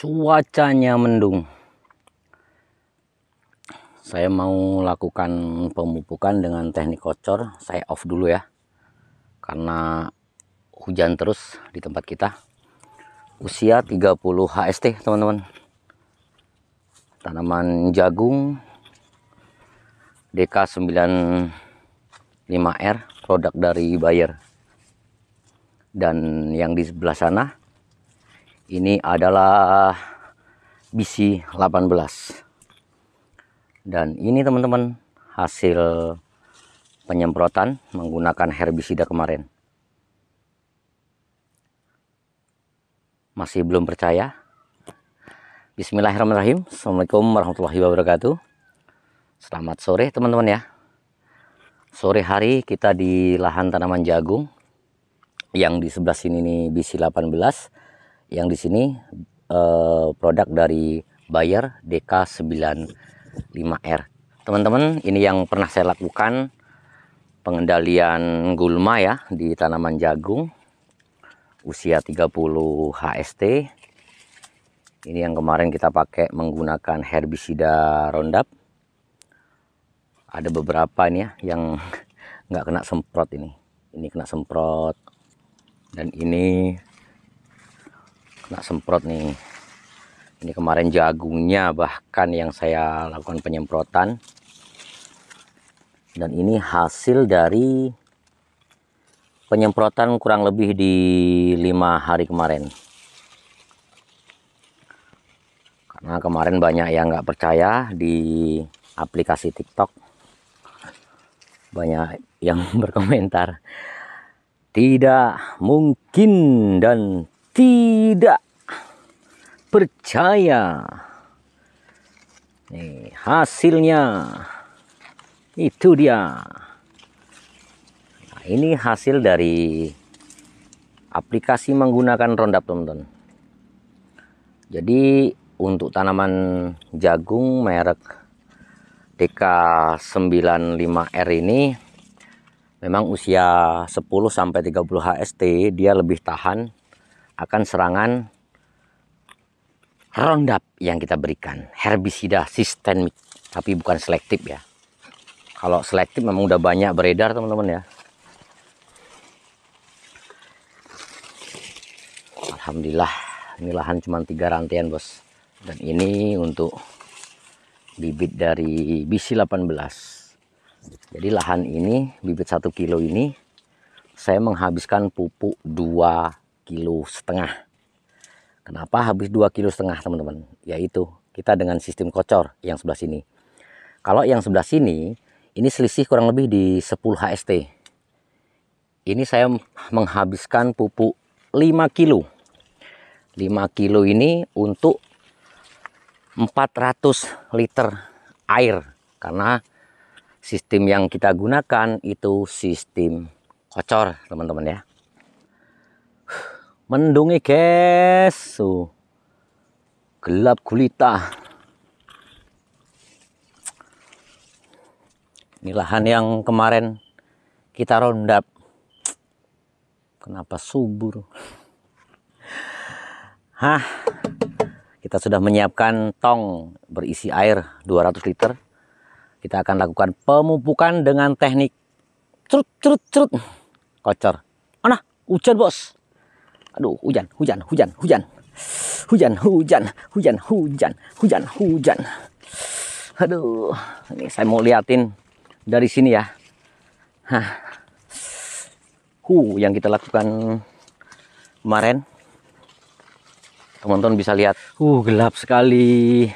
cuacanya mendung saya mau lakukan pemupukan dengan teknik kocor saya off dulu ya karena hujan terus di tempat kita usia 30 HST teman-teman tanaman jagung DK95R produk dari Bayer dan yang di sebelah sana ini adalah BC 18 dan ini teman-teman hasil penyemprotan menggunakan herbisida kemarin masih belum percaya Bismillahirrahmanirrahim Assalamualaikum warahmatullahi wabarakatuh Selamat sore teman-teman ya Sore hari kita di lahan tanaman jagung Yang di sebelah sini nih BC 18 yang di sini uh, produk dari Bayer DK95R. Teman-teman, ini yang pernah saya lakukan pengendalian gulma ya di tanaman jagung usia 30 HST. Ini yang kemarin kita pakai menggunakan herbisida Roundup. Ada beberapa ini ya yang nggak kena semprot ini. Ini kena semprot dan ini kena semprot nih ini kemarin jagungnya bahkan yang saya lakukan penyemprotan dan ini hasil dari penyemprotan kurang lebih di lima hari kemarin karena kemarin banyak yang nggak percaya di aplikasi tiktok banyak yang berkomentar tidak mungkin dan tidak percaya. Nih, hasilnya itu dia. Nah, ini hasil dari aplikasi menggunakan Roundup, teman-teman. Jadi untuk tanaman jagung merek DK95R ini memang usia 10 sampai 30 HST dia lebih tahan akan serangan Roundup yang kita berikan, herbisida sistemik, tapi bukan selektif ya. Kalau selektif memang udah banyak beredar teman-teman ya. Alhamdulillah, ini lahan cuma tiga rantian bos. Dan ini untuk bibit dari BC18. Jadi lahan ini, bibit satu kilo ini, saya menghabiskan pupuk 2 kilo setengah. Kenapa habis 2 kilo setengah teman-teman? Yaitu kita dengan sistem kocor yang sebelah sini. Kalau yang sebelah sini, ini selisih kurang lebih di 10 HST. Ini saya menghabiskan pupuk 5 kilo. 5 kilo ini untuk 400 liter air. Karena sistem yang kita gunakan itu sistem kocor teman-teman ya mendung guys so gelap gulita ini lahan yang kemarin kita rondap kenapa subur Hah kita sudah menyiapkan tong berisi air 200 liter kita akan lakukan pemupukan dengan teknik cerut cerut cerut kocor mana hujan bos Aduh, hujan, hujan, hujan, hujan. Hujan, hujan, hujan, hujan, hujan, hujan. Aduh, ini saya mau liatin dari sini ya. Hah. Huh, yang kita lakukan kemarin. Teman-teman bisa lihat. Uh, gelap sekali.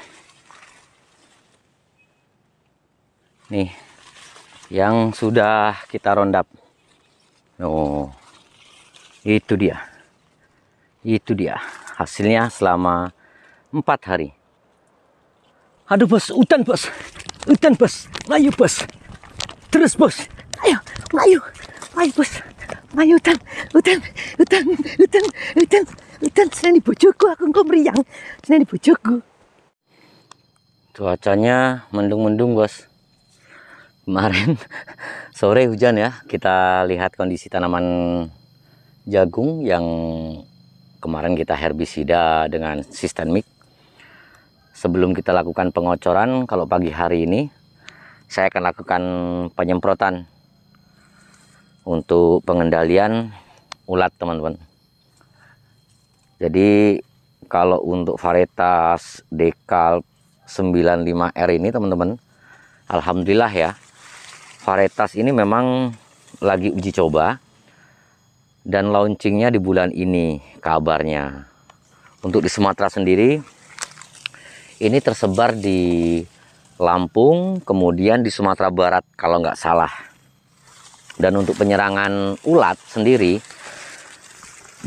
Nih, yang sudah kita rondap. Oh, itu dia itu dia hasilnya selama empat hari aduh bos hutan bos hutan bos maju bos terus bos ayo maju maju bos maju hutan hutan hutan hutan hutan hutan di bojoku aku kok meriang di bojoku cuacanya mendung-mendung bos kemarin sore hujan ya kita lihat kondisi tanaman jagung yang kemarin kita herbisida dengan sistemik sebelum kita lakukan pengocoran kalau pagi hari ini saya akan lakukan penyemprotan untuk pengendalian ulat teman-teman jadi kalau untuk varietas dekal 95R ini teman-teman Alhamdulillah ya varietas ini memang lagi uji coba dan launchingnya di bulan ini kabarnya untuk di Sumatera sendiri ini tersebar di Lampung kemudian di Sumatera Barat kalau nggak salah dan untuk penyerangan ulat sendiri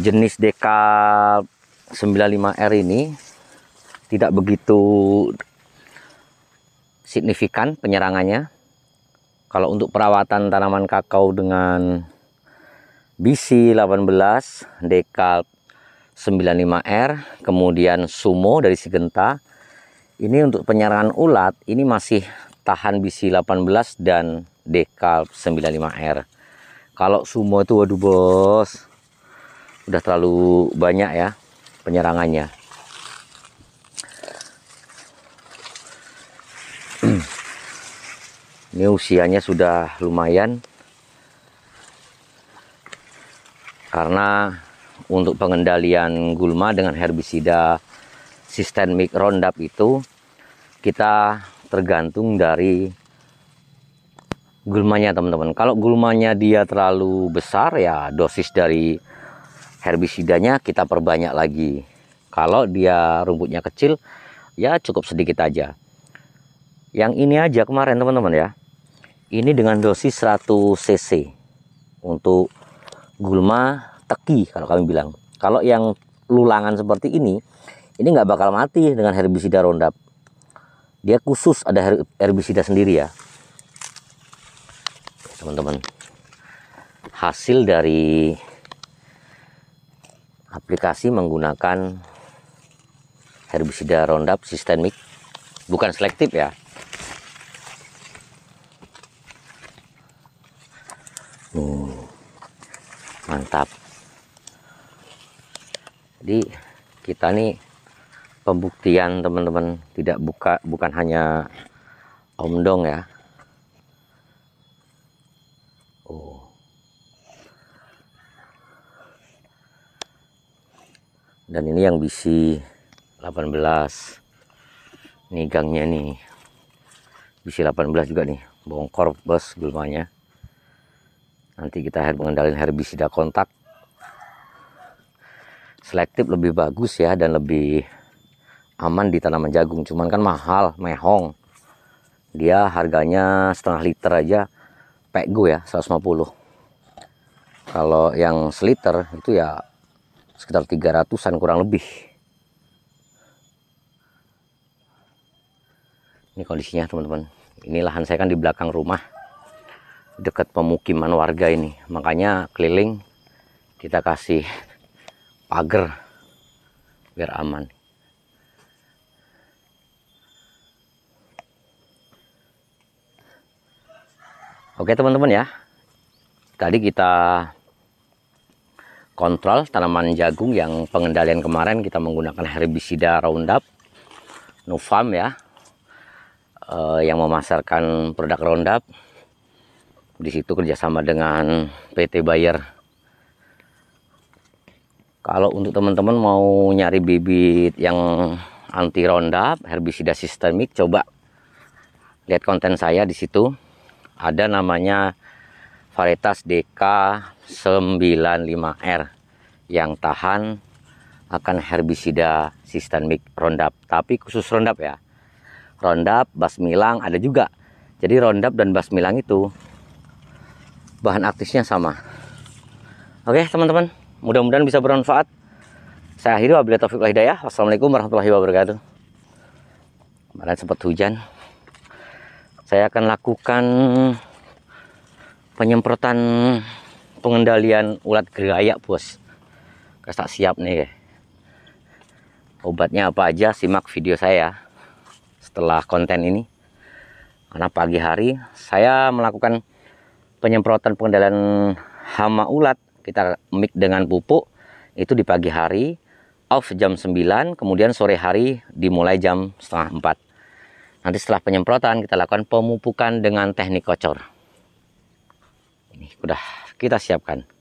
jenis DK 95R ini tidak begitu signifikan penyerangannya kalau untuk perawatan tanaman kakao dengan BC18 Dekal 95R kemudian Sumo dari Sigenta ini untuk penyerangan ulat ini masih tahan BC18 dan Dekal 95R kalau Sumo itu waduh bos udah terlalu banyak ya penyerangannya ini usianya sudah lumayan karena untuk pengendalian gulma dengan herbisida sistemik Roundup itu kita tergantung dari gulmanya teman-teman kalau gulmanya dia terlalu besar ya dosis dari herbisidanya kita perbanyak lagi kalau dia rumputnya kecil ya cukup sedikit aja yang ini aja kemarin teman-teman ya ini dengan dosis 100 cc untuk gulma teki kalau kami bilang. Kalau yang lulangan seperti ini, ini nggak bakal mati dengan herbisida rondap. Dia khusus ada herbisida sendiri ya. Teman-teman. Hasil dari aplikasi menggunakan herbisida rondap sistemik bukan selektif ya mantap jadi kita nih pembuktian teman-teman tidak buka bukan hanya Om Dong ya oh dan ini yang bisi 18 nih gangnya nih bisi 18 juga nih bongkor bos gulmanya nanti kita mengendalikan herbisida kontak selektif lebih bagus ya dan lebih aman di tanaman jagung cuman kan mahal mehong dia harganya setengah liter aja pego ya 150 kalau yang seliter itu ya sekitar 300an kurang lebih ini kondisinya teman-teman ini lahan saya kan di belakang rumah dekat pemukiman warga ini makanya keliling kita kasih pagar biar aman Oke teman-teman ya tadi kita kontrol tanaman jagung yang pengendalian kemarin kita menggunakan herbisida Roundup Nufarm ya eh, yang memasarkan produk Roundup di situ kerjasama dengan PT Bayer kalau untuk teman-teman mau nyari bibit yang anti ronda herbisida sistemik coba lihat konten saya di situ ada namanya varietas DK95R yang tahan akan herbisida sistemik rondap. Tapi khusus rondap ya. Rondap, basmilang ada juga. Jadi rondap dan basmilang itu bahan aktifnya sama oke teman-teman mudah-mudahan bisa bermanfaat saya akhiri wabillahi taufiq wa hidayah wassalamualaikum warahmatullahi wabarakatuh kemarin sempat hujan saya akan lakukan penyemprotan pengendalian ulat gerayak bos kita siap nih ya. obatnya apa aja simak video saya setelah konten ini karena pagi hari saya melakukan penyemprotan pengendalian hama ulat kita mix dengan pupuk itu di pagi hari off jam 9 kemudian sore hari dimulai jam setengah 4 nanti setelah penyemprotan kita lakukan pemupukan dengan teknik kocor ini sudah kita siapkan